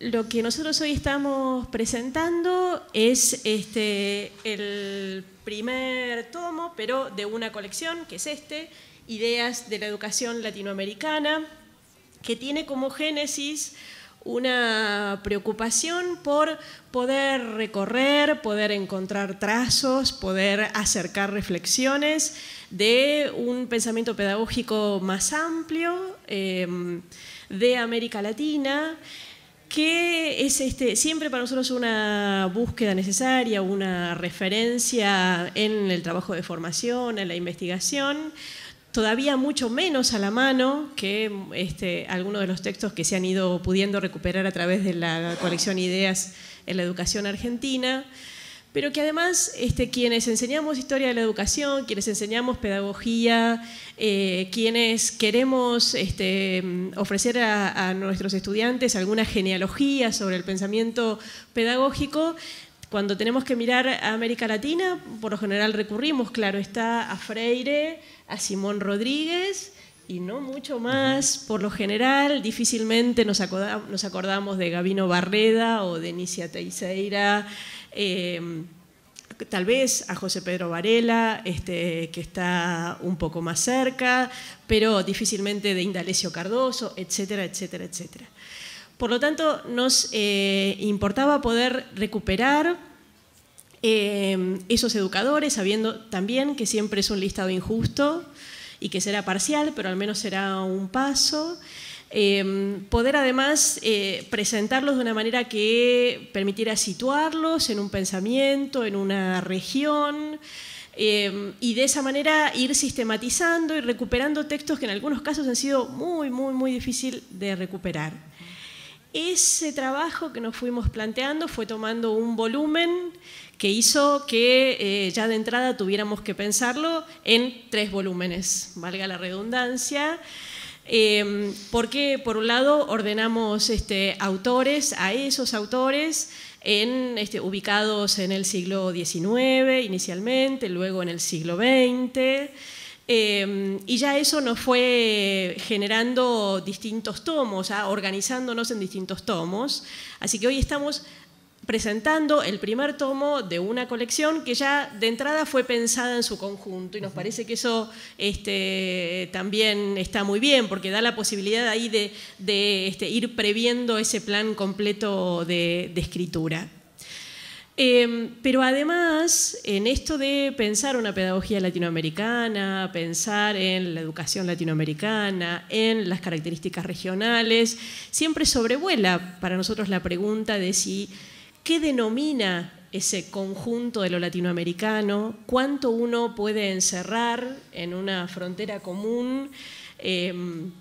lo que nosotros hoy estamos presentando es este, el primer tomo, pero de una colección, que es este, Ideas de la Educación Latinoamericana, que tiene como génesis una preocupación por poder recorrer, poder encontrar trazos, poder acercar reflexiones de un pensamiento pedagógico más amplio eh, de América Latina que es este, siempre para nosotros una búsqueda necesaria, una referencia en el trabajo de formación, en la investigación, todavía mucho menos a la mano que este, algunos de los textos que se han ido pudiendo recuperar a través de la colección Ideas en la Educación Argentina pero que además este, quienes enseñamos historia de la educación, quienes enseñamos pedagogía, eh, quienes queremos este, ofrecer a, a nuestros estudiantes alguna genealogía sobre el pensamiento pedagógico, cuando tenemos que mirar a América Latina, por lo general recurrimos, claro está, a Freire, a Simón Rodríguez, y no mucho más. Por lo general, difícilmente nos, acordamos de Gabino Barreda o de Inicia Teixeira. Em, tal vez a José Pedro Varela, este, que está un poco más cerca, pero difícilmente de Indalecio Cardoso, etcétera, etcétera, etcétera. Por lo tanto, nos eh, importaba poder recuperar em, esos educadores, sabiendo también que siempre es un listado injusto, y que será parcial, pero al menos será un paso. Em, poder además eh, presentarlos de una manera que permitiera situarlos en un pensamiento, en una región, em, y de esa manera ir sistematizando y recuperando textos que en algunos casos han sido muy, muy, muy difícil de recuperar. Ese trabajo que nos fuimos planteando fue tomando un volumen que hizo que eh, ya de entrada tuviéramos que pensarlo en tres volúmenes, valga la redundancia, em, porque por un lado ordenamos este, autores, a esos autores, este, ubicados en el siglo XIX inicialmente, luego en el siglo XX, Em, y ya eso nos fue generando distintos tomos, organizándonos en distintos tomos. Así que hoy estamos presentando el primer tomo de una colección que ya de entrada fue pensada en su conjunto y nos parece que eso este, también está muy bien porque da la posibilidad ahí de, este, ir previendo ese plan completo de escritura. Em, pero además, en esto de pensar una pedagogía latinoamericana, pensar en la educación latinoamericana, en las características regionales, siempre sobrevuela para nosotros la pregunta de si qué denomina ese conjunto de lo latinoamericano, cuánto uno puede encerrar en una frontera común. Em,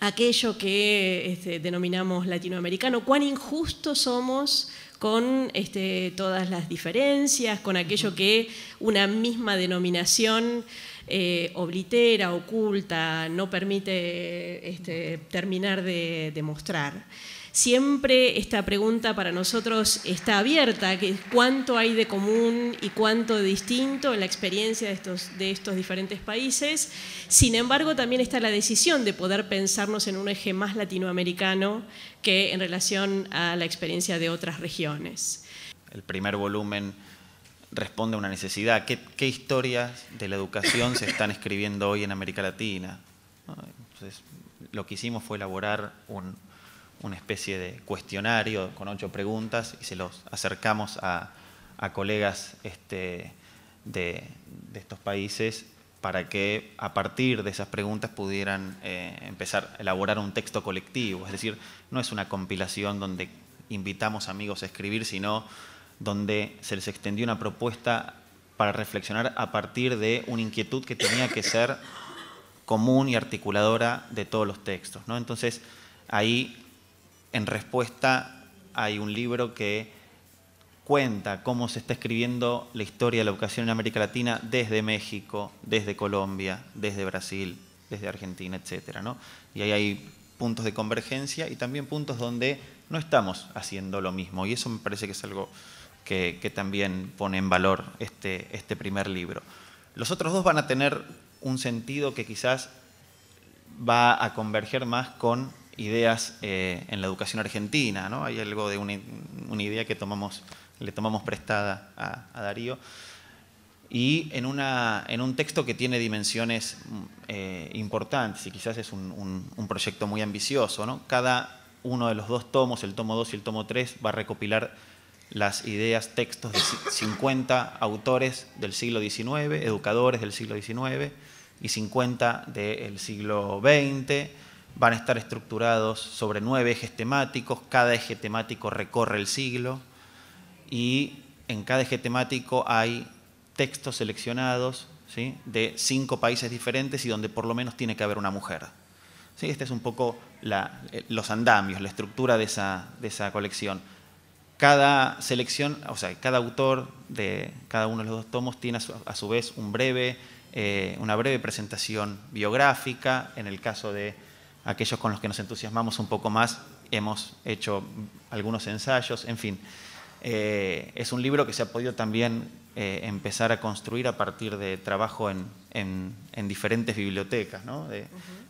aquello que este, denominamos latinoamericano, cuán injustos somos con este, todas las diferencias, con aquello que una misma denominación eh, oblitera, oculta, no permite este, terminar de, de mostrar. Siempre esta pregunta para nosotros está abierta, que cuánto hay de común y cuánto de distinto en la experiencia de estos, diferentes países. Sin embargo, también está la decisión de poder pensarnos en un eje más latinoamericano que en relación a la experiencia de otras regiones. El primer volumen responde a una necesidad. ¿Qué, qué historias de la educación se están escribiendo hoy en América Latina? Entonces, lo que hicimos fue elaborar un, una especie de cuestionario con ocho preguntas y se los acercamos a, colegas este, de, estos países para que a partir de esas preguntas pudieran eh, empezar a elaborar un texto colectivo. Es decir, no es una compilación donde invitamos amigos a escribir, sino donde se les extendió una propuesta para reflexionar a partir de una inquietud que tenía que ser común y articuladora de todos los textos. ¿no? Entonces, ahí en respuesta hay un libro que cuenta cómo se está escribiendo la historia de la educación en América Latina desde México, desde Colombia, desde Brasil, desde Argentina, etc. ¿no? Y ahí hay puntos de convergencia y también puntos donde no estamos haciendo lo mismo. Y eso me parece que es algo que, también pone en valor este, este primer libro. Los otros dos van a tener un sentido que quizás va a converger más con ideas eh, en la educación argentina, ¿no? Hay algo de una, una idea que tomamos, le tomamos prestada a, Darío. Y en, una, en, un texto que tiene dimensiones eh, importantes, y quizás es un, un, proyecto muy ambicioso, ¿no? Cada uno de los dos tomos, el tomo 2 y el tomo 3, va a recopilar las ideas, textos de 50 autores del siglo XIX, educadores del siglo XIX, y 50 del siglo XX, van a estar estructurados sobre nueve ejes temáticos, cada eje temático recorre el siglo y en cada eje temático hay textos seleccionados ¿sí? de cinco países diferentes y donde por lo menos tiene que haber una mujer. ¿Sí? Este es un poco la, eh, los andamios, la estructura de esa, colección. Cada selección, o sea, cada autor de cada uno de los dos tomos tiene a su, vez un breve, eh, una breve presentación biográfica, en el caso de aquellos con los que nos entusiasmamos un poco más, hemos hecho algunos ensayos, en fin. Eh, es un libro que se ha podido también eh, empezar a construir a partir de trabajo en, diferentes bibliotecas,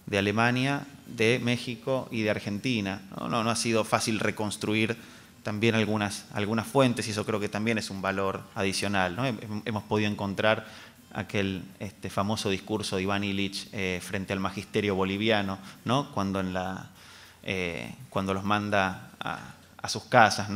de, Alemania, de México y de Argentina. No, ha sido fácil reconstruir también algunas, algunas, fuentes y eso creo que también es un valor adicional. Hemos podido encontrar aquel este, famoso discurso de Iván Illich eh, frente al magisterio boliviano, ¿no? cuando, en la, eh, cuando los manda a, sus casas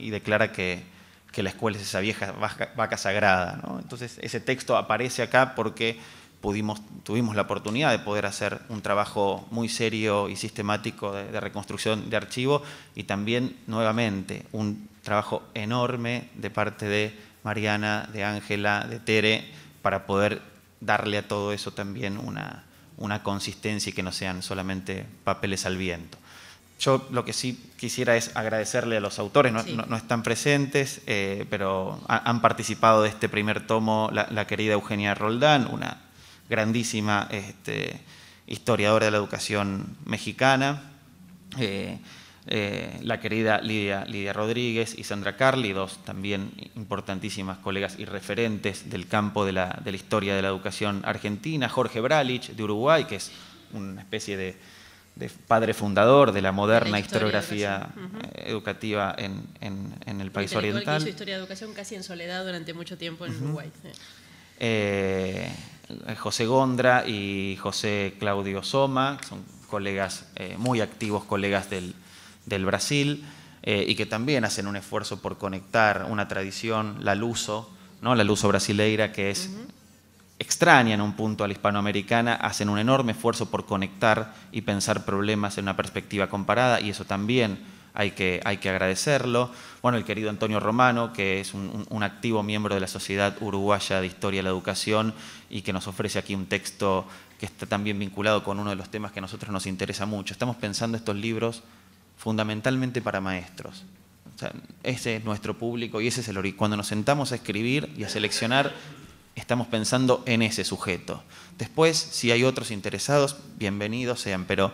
y, declara que, la escuela es esa vieja vaca, sagrada. Entonces ese texto aparece acá porque pudimos, tuvimos la oportunidad de poder hacer un trabajo muy serio y sistemático de, de reconstrucción de archivo y también nuevamente un trabajo enorme de parte de Mariana, de Ángela, de Tere, para poder darle a todo eso también una, una consistencia y que no sean solamente papeles al viento. Yo lo que sí quisiera es agradecerle a los autores, no, están presentes, eh, pero han participado de este primer tomo la, querida Eugenia Roldán, una grandísima este, historiadora de la educación mexicana. Eh, eh, la querida Lidia, Lidia Rodríguez y Sandra Carli, dos también importantísimas colegas y referentes del campo de la, historia de la educación argentina, Jorge Bralich de Uruguay, que es una especie de, padre fundador de la moderna historiografía eh, educativa en, el país oriental. hizo historia de educación casi en soledad durante mucho tiempo en Uruguay. Eh, José Gondra y José Claudio Soma, son colegas muy activos, colegas del, del Brasil eh, y que también hacen un esfuerzo por conectar una tradición, la luso, ¿no? la luso brasileira, que es extraña en un punto a la hispanoamericana, hacen un enorme esfuerzo por conectar y pensar problemas en una perspectiva comparada y eso también hay que, hay que agradecerlo. Bueno, el querido Antonio Romano, que es un, un, activo miembro de la Sociedad Uruguaya de Historia de la Educación y que nos ofrece aquí un texto que está también vinculado con uno de los temas que a nosotros nos interesa mucho. Estamos pensando estos libros fundamentalmente para maestros. ese es nuestro público y ese es el Cuando nos sentamos a escribir y a seleccionar, estamos pensando en ese sujeto. Después, si hay otros interesados, bienvenidos sean, pero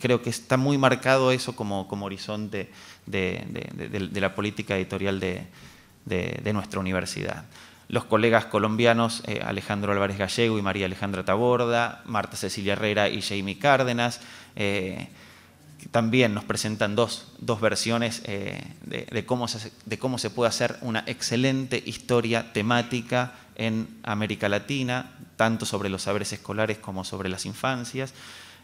creo que está muy marcado eso como, como horizonte de, la política editorial de, nuestra universidad. Los colegas colombianos eh, Alejandro Álvarez Gallego y María Alejandra Taborda, Marta Cecilia Herrera y Jamie Cárdenas, eh, también nos presentan dos, versiones eh, de, cómo se, puede hacer una excelente historia temática en América Latina, tanto sobre los saberes escolares como sobre las infancias.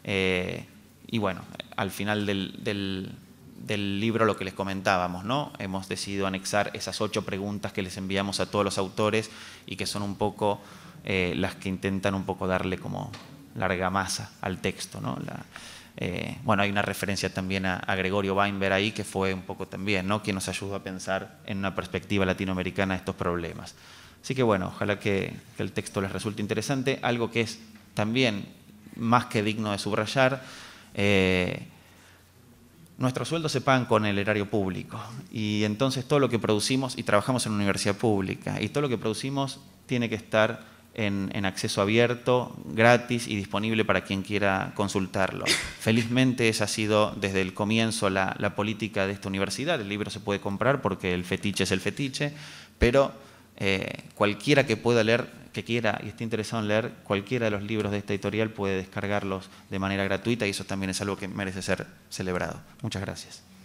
Eh, y bueno, al final del, libro lo que les comentábamos, ¿no? Hemos decidido anexar esas ocho preguntas que les enviamos a todos los autores y que son un poco eh, las que intentan un poco darle como larga masa al texto, ¿no? Eh, bueno, hay una referencia también a, Gregorio Weinberg ahí, que fue un poco también, ¿no? Quien nos ayudó a pensar en una perspectiva latinoamericana estos problemas. Así que bueno, ojalá que, el texto les resulte interesante. Algo que es también más que digno de subrayar. Eh, nuestros sueldos se pagan con el erario público y entonces todo lo que producimos y trabajamos en una universidad pública y todo lo que producimos tiene que estar en, acceso abierto, gratis y disponible para quien quiera consultarlo. Felizmente esa ha sido desde el comienzo la, política de esta universidad. El libro se puede comprar porque el fetiche es el fetiche, pero eh, cualquiera que pueda leer, que quiera y esté interesado en leer cualquiera de los libros de esta editorial puede descargarlos de manera gratuita y eso también es algo que merece ser celebrado. Muchas gracias.